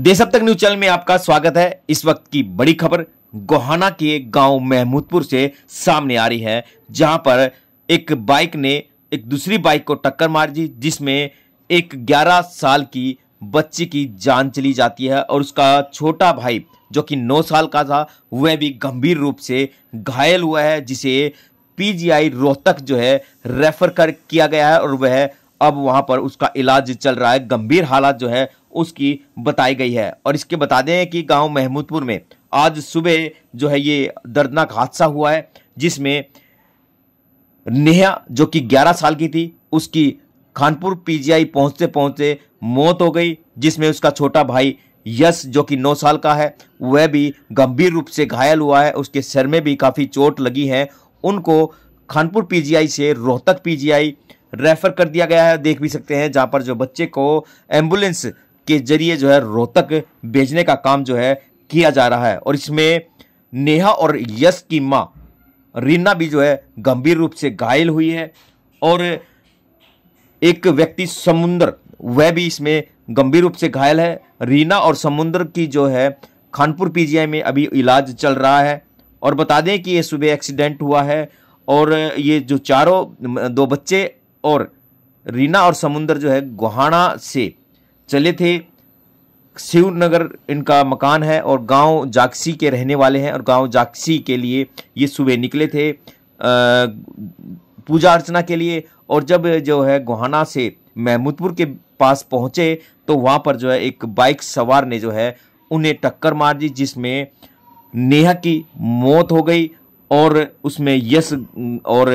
देश अब तक न्यूज चैनल में आपका स्वागत है इस वक्त की बड़ी खबर गोहाना के गांव महमूदपुर से सामने आ रही है जहां पर एक बाइक ने एक दूसरी बाइक को टक्कर मार दी जिसमें एक 11 साल की बच्ची की जान चली जाती है और उसका छोटा भाई जो कि 9 साल का था वह भी गंभीर रूप से घायल हुआ है जिसे पीजीआई रोहतक जो है रेफर कर किया गया है और वह अब वहाँ पर उसका इलाज चल रहा है गंभीर हालात जो है उसकी बताई गई है और इसके बता दें कि गांव महमूदपुर में आज सुबह जो है ये दर्दनाक हादसा हुआ है जिसमें नेहा जो कि 11 साल की थी उसकी खानपुर पीजीआई पहुंचते पहुंचते मौत हो गई जिसमें उसका छोटा भाई यश जो कि 9 साल का है वह भी गंभीर रूप से घायल हुआ है उसके सर में भी काफ़ी चोट लगी है उनको खानपुर पीजीआई से रोहतक पीजीआई रेफर कर दिया गया है देख भी सकते हैं जहां पर जो बच्चे को एम्बुलेंस के जरिए जो है रोहतक भेजने का काम जो है किया जा रहा है और इसमें नेहा और यश की माँ रीना भी जो है गंभीर रूप से घायल हुई है और एक व्यक्ति समुंदर वह भी इसमें गंभीर रूप से घायल है रीना और समुंदर की जो है खानपुर पीजीआई में अभी इलाज चल रहा है और बता दें कि ये सुबह एक्सीडेंट हुआ है और ये जो चारों दो बच्चे और रीना और समुंदर जो है गुहाना से चले थे शिवनगर इनका मकान है और गांव जाक्सी के रहने वाले हैं और गांव जाक्सी के लिए ये सुबह निकले थे पूजा अर्चना के लिए और जब जो है गोहाना से महमूदपुर के पास पहुंचे तो वहाँ पर जो है एक बाइक सवार ने जो है उन्हें टक्कर मार दी जिसमें नेहा की मौत हो गई और उसमें यश और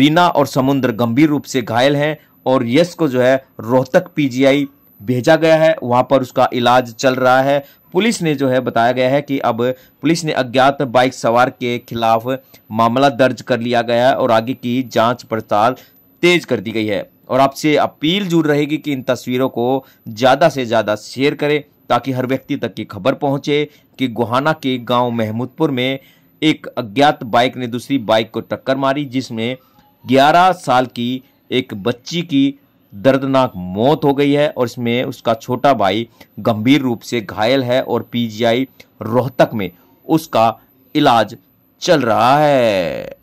रीना और समुद्र गंभीर रूप से घायल हैं और यश को जो है रोहतक पीजीआई भेजा गया है वहाँ पर उसका इलाज चल रहा है पुलिस ने जो है बताया गया है कि अब पुलिस ने अज्ञात बाइक सवार के खिलाफ मामला दर्ज कर लिया गया है और आगे की जांच पड़ताल तेज कर दी गई है और आपसे अपील जुड़ रहेगी कि इन तस्वीरों को ज़्यादा से ज़्यादा शेयर करें ताकि हर व्यक्ति तक की खबर पहुंचे कि गुहाना के गांव महमूदपुर में एक अज्ञात बाइक ने दूसरी बाइक को टक्कर मारी जिसमें 11 साल की एक बच्ची की दर्दनाक मौत हो गई है और इसमें उसका छोटा भाई गंभीर रूप से घायल है और पीजीआई रोहतक में उसका इलाज चल रहा है